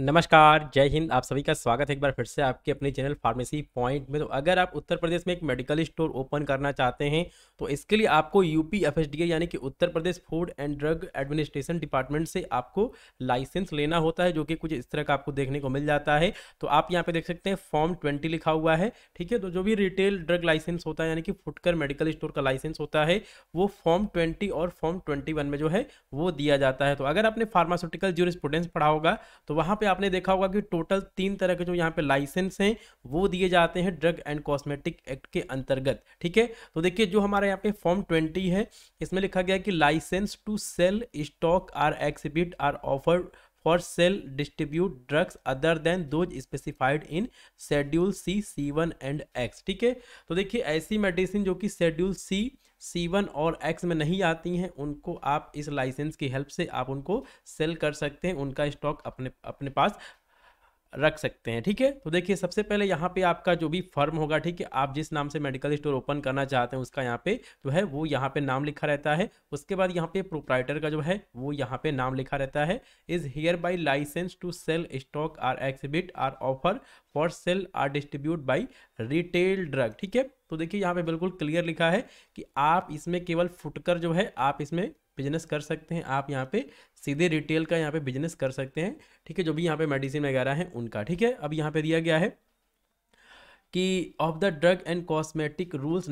नमस्कार जय हिंद आप सभी का स्वागत है एक बार फिर से आपके अपने चैनल फार्मेसी पॉइंट में तो अगर आप उत्तर प्रदेश में एक मेडिकल स्टोर ओपन करना चाहते हैं तो इसके लिए आपको यूपी एफ यानी कि Uttar Pradesh food and drug administration department से आपको लाइसेंस लेना होता है जो कि कुछ इस तरह का आपको देखने को मिल जाता है तो आप यहाँ पे देख सकते हैं फॉर्म ट्वेंटी लिखा हुआ है ठीक है तो जो भी रिटेल ड्रग लाइसेंस होता है यानी कि फुटकर मेडिकल स्टोर का लाइसेंस होता है वो फॉर्म ट्वेंटी और फॉर्म ट्वेंटी में जो है वो दिया जाता है तो अगर आपने फार्मास्यूटिकल जूरिस्पूडेंस पढ़ा होगा तो वहाँ पर में आपने देखा होगा कि टोटल तीन तरह के जो यहाँ पे लाइसेंस हैं वो दिए जाते हैं ड्रग एंड कॉस्मेटिक एक्ट के अंतर्गत ठीक है तो देखिए जो हमारे यहाँ पे फॉर्म ट्वेंटी है इसमें लिखा गया कि licence to sell stock or exhibit or offer for sale distribute drugs other than those specified in schedule C C one and X ठीक है तो देखिए ऐसी मेडिसिन जो कि शेड्यूल सी सी वन और एक्स में नहीं आती हैं उनको आप इस लाइसेंस की हेल्प से आप उनको सेल कर सकते हैं उनका स्टॉक अपने अपने पास रख सकते हैं ठीक है तो देखिए सबसे पहले यहाँ पे आपका जो भी फर्म होगा ठीक है आप जिस नाम से मेडिकल स्टोर ओपन करना चाहते हैं उसका यहाँ पे जो है वो यहाँ पे नाम लिखा रहता है उसके बाद यहाँ पे प्रोप्राइटर का जो है वो यहाँ पे नाम लिखा रहता है is hereby licence to sell stock or exhibit or offer for sale or distribute by retail drug ठीक है तो देखिए यहाँ पे बिल्कुल क्लियर लिखा है कि आप इसमें केवल फुटकर जो है आप इसमें बिजनेस कर सकते हैं आप यहाँ पे सीधे रिटेल का यहाँ पे बिजनेस कर सकते हैं ठीक है जो भी यहाँ पे मेडिसिन वगैरह है उनका ठीक है अब यहाँ पे दिया गया है कि of the drug and cosmetic rules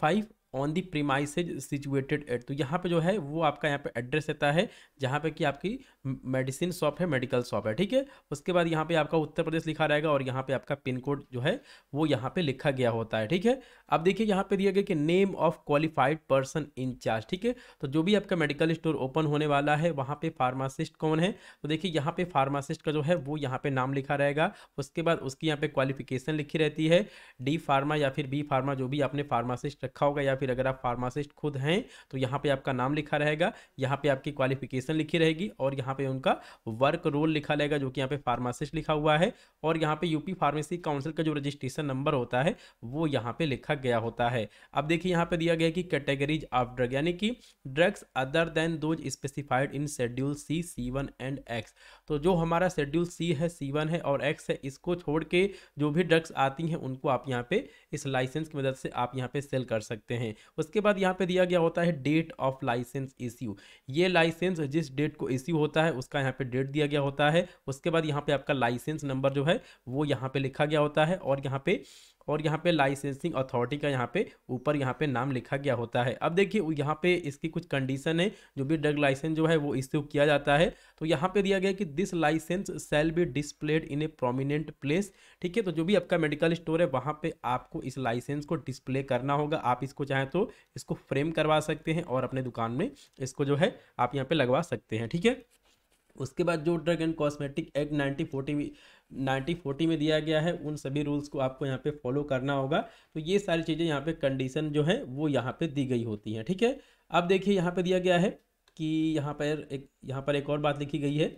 five on the premises situated at तो यहाँ पे जो है वो आपका यहाँ पे एड्रेस रहता है जहाँ पे कि आपकी मेडिसिन शॉप है मेडिकल शॉप है ठीक है उसके बाद यहाँ पे आपका उत्तर प्रदेश लिखा रहेगा और यहाँ पे आपका पिन कोड जो है वो यहाँ पे लिखा गया होता है ठीक है अब देखिए यहाँ पे दिया गया कि name of qualified person in charge ठीक है तो जो भी आपका मेडिकल स्टोर ओपन होने वाला है वहाँ पर फार्मासिस्ट कौन है तो देखिए यहाँ पर फार्मासिस्ट का जो है वो यहाँ पर नाम लिखा रहेगा उसके बाद उसकी यहाँ पे क्वालिफिकेशन लिखी रहती है डी फार्मा या फिर बी फार्मा जो भी आपने फार्मासिस्ट रखा होगा या फिर अगर आप फार्मासिस्ट खुद हैं तो यहाँ पे आपका नाम लिखा रहेगा यहाँ पे आपकी क्वालिफिकेशन लिखी रहेगी और यहाँ पे उनका वर्क रोल लिखा रहेगा जो कि यहाँ पे फार्मासिस्ट लिखा हुआ है और यहाँ पे यूपी फार्मेसी काउंसिल का जो रजिस्ट्रेशन नंबर होता है वो यहाँ पे लिखा गया होता है अब देखिए यहाँ पे दिया गया कि कैटेगरीज ऑफ ड्रग यानी कि drugs other than those specified in schedule C C one and X तो जो हमारा शेड्यूल सी है सी वन है और एक्स है इसको छोड़ के जो भी ड्रग्स आती हैं उनको आप यहाँ पे इस लाइसेंस की मदद से आप यहाँ पे सेल कर सकते हैं हैं उसके बाद यहाँ पे दिया गया होता है डेट ऑफ लाइसेंस इश्यू ये लाइसेंस जिस डेट को इश्यू होता है उसका यहाँ पे डेट दिया गया होता है उसके बाद यहाँ पे आपका लाइसेंस नंबर जो है वो यहाँ पे लिखा गया होता है और यहाँ पे और यहाँ पे लाइसेंसिंग अथॉरिटी का यहाँ पे ऊपर यहाँ पे नाम लिखा गया होता है अब देखिए यहाँ पे इसकी कुछ कंडीशन है जो भी ड्रग लाइसेंस जो है वो इस्यू किया जाता है तो यहाँ पे दिया गया कि this licence shall be displayed in a prominent place ठीक है तो जो भी आपका मेडिकल स्टोर है वहाँ पर आपको इस लाइसेंस को डिस्प्ले करना होगा आप इसको चाहें तो इसको फ्रेम करवा सकते हैं और अपने दुकान में इसको जो है आप यहाँ पर लगवा सकते हैं ठीक है उसके बाद जो drug and cosmetic act nineteen forty nineteen forty में दिया गया है उन सभी रूल्स को आपको यहाँ पे फॉलो करना होगा तो ये सारी चीज़ें यहाँ पे कंडीशन जो है वो यहाँ पे दी गई होती हैं ठीक है अब देखिए यहाँ पे दिया गया है कि यहाँ पर एक यहाँ पर एक और बात लिखी गई है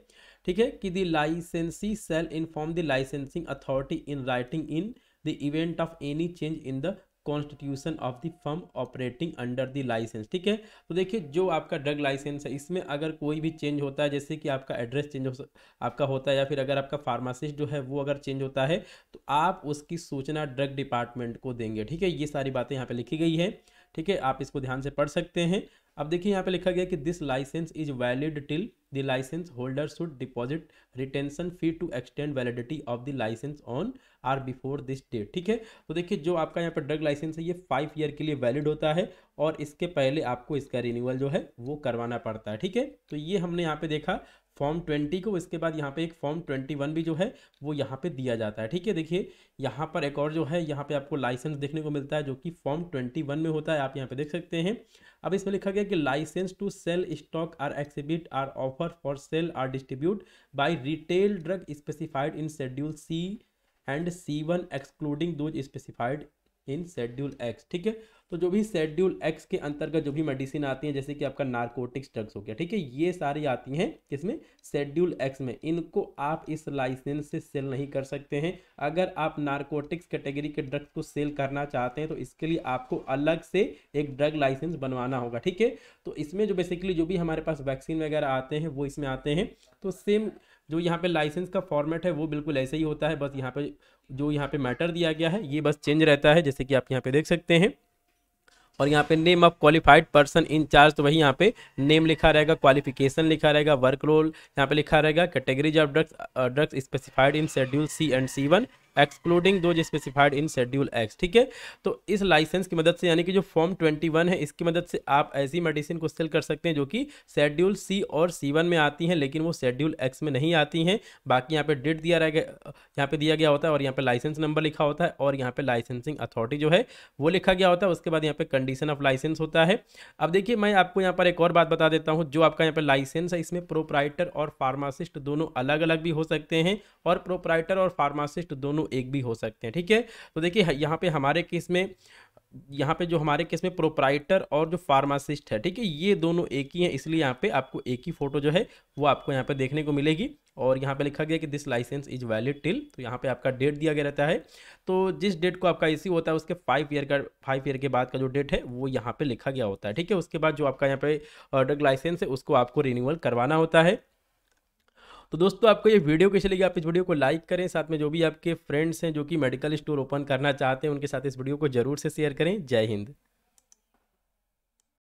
ठीक है कि the licensee shall inform the licensing authority in writing in the event of any change in the constitution of the firm operating under the licence ठीक है तो देखिए जो आपका ड्रग लाइसेंस है इसमें अगर कोई भी चेंज होता है जैसे कि आपका एड्रेस चेंज हो आपका होता है या फिर अगर आपका फार्मासिस्ट जो है वो अगर चेंज होता है तो आप उसकी सूचना ड्रग डिपार्टमेंट को देंगे ठीक है ये सारी बातें यहाँ पर लिखी गई है ठीक है आप इसको ध्यान से पढ़ सकते हैं अब देखिए यहाँ पर लिखा गया कि this licence is valid till the license holder should deposit retention fee to extend validity of the licence on or before this date ठीक है तो देखिए जो आपका यहाँ पर ड्रग लाइसेंस है ये फाइव ईयर के लिए वैलिड होता है और इसके पहले आपको इसका रिन्यूअल जो है वो करवाना पड़ता है ठीक है तो ये हमने यहाँ पे देखा फॉर्म ट्वेंटी को इसके बाद यहाँ पे एक फॉर्म ट्वेंटी वन भी जो है वो यहाँ पे दिया जाता है ठीक है देखिए यहाँ पर एक और जो है यहाँ पे आपको लाइसेंस देखने को मिलता है जो कि फॉर्म ट्वेंटी वन में होता है आप यहाँ पे देख सकते हैं अब इसमें लिखा गया कि licence to sell stock or exhibit or offer offer for sale or distribute by retail drug specified in schedule C and C one excluding those specified in schedule X ठीक है तो जो भी शेड्यूल एक्स के अंतर्गत जो भी medicine आती है जैसे कि आपका नार्कोटिक्स ड्रग्स हो गया ठीक है ये सारी आती हैं किसमें शेड्यूल एक्स में इनको आप इस लाइसेंस से सेल नहीं कर सकते हैं अगर आप नार्कोटिक्स कैटेगरी के ड्रग्स को सेल करना चाहते हैं तो इसके लिए आपको अलग से एक ड्रग लाइसेंस बनवाना होगा ठीक है तो इसमें जो बेसिकली जो भी हमारे पास वैक्सीन वगैरह आते हैं वो इसमें आते हैं तो सेम जो यहाँ पे लाइसेंस का फॉर्मेट है वो बिल्कुल ऐसे ही होता है बस यहाँ पे जो यहाँ पे मैटर दिया गया है ये बस चेंज रहता है जैसे कि आप यहाँ पे देख सकते हैं और यहाँ पे name of qualified person in charge तो वही यहाँ पे नेम लिखा रहेगा क्वालिफिकेशन लिखा रहेगा वर्क रोल यहाँ पे लिखा रहेगा categories of drugs drugs specified in schedule C and C one excluding those specified in schedule X ठीक है तो इस लाइसेंस की मदद से यानी कि जो फॉर्म ट्वेंटी वन है इसकी मदद से आप ऐसी मेडिसिन को सेल कर सकते हैं जो कि शेड्यूल सी और सी वन में आती हैं लेकिन वो शेड्यूल एक्स में नहीं आती हैं बाकी यहाँ पे डेट दिया रह गया यहाँ पे दिया गया होता है और यहाँ पे लाइसेंस नंबर लिखा होता है और यहाँ पे लाइसेंसिंग अथॉरिटी जो है वो लिखा गया होता है उसके बाद यहाँ पे कंडीशन ऑफ लाइसेंस होता है अब देखिए मैं आपको यहाँ पर एक और बात बता देता हूँ जो आपका यहाँ पर लाइसेंस है इसमें प्रोपराइटर और फार्मासिस्ट दोनों अलग अलग भी हो सकते हैं और प्रोपराइटर और फार्मासिस्ट दोनों एक भी हो सकते हैं ठीक है तो देखिए यहाँ पे हमारे केस में यहाँ पे जो हमारे केस में प्रोपराइटर और जो फार्मासिस्ट है ठीक है ये दोनों एक ही हैं इसलिए यहाँ पे आपको एक ही फोटो जो है वो आपको यहाँ पे देखने को मिलेगी और यहाँ पे लिखा गया कि this licence is valid till तो यहाँ पे आपका डेट दिया गया रहता है तो जिस डेट को आपका इसी होता है उसके फाइव ईयर का फाइव ईयर के बाद का जो डेट है वो यहाँ पर लिखा गया होता है ठीक है उसके बाद जो आपका यहाँ पे ड्रग लाइसेंस है उसको आपको रिन्यूअल करवाना होता है तो दोस्तों आपको ये वीडियो कैसे लगी आप इस वीडियो को लाइक करें साथ में जो भी आपके फ्रेंड्स हैं जो कि मेडिकल स्टोर ओपन करना चाहते हैं उनके साथ इस वीडियो को जरूर से शेयर करें जय हिंद